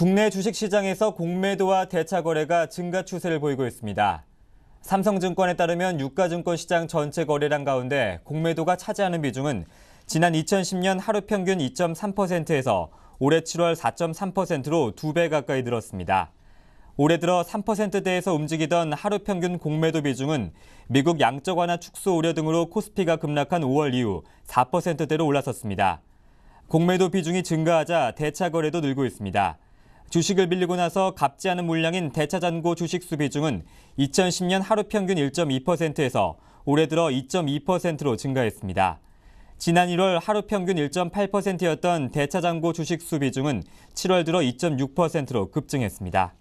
국내 주식시장에서 공매도와 대차거래가 증가 추세를 보이고 있습니다. 삼성증권에 따르면 유가증권 시장 전체 거래량 가운데 공매도가 차지하는 비중은 지난 2010년 하루 평균 2.3%에서 올해 7월 4.3%로 2배 가까이 늘었습니다. 올해 들어 3%대에서 움직이던 하루 평균 공매도 비중은 미국 양적 완화 축소 우려 등으로 코스피가 급락한 5월 이후 4%대로 올라섰습니다. 공매도 비중이 증가하자 대차 거래도 늘고 있습니다. 주식을 빌리고 나서 갚지 않은 물량인 대차잔고 주식 수비중은 2010년 하루 평균 1.2%에서 올해 들어 2.2%로 증가했습니다. 지난 1월 하루 평균 1.8%였던 대차잔고 주식 수비중은 7월 들어 2.6%로 급증했습니다.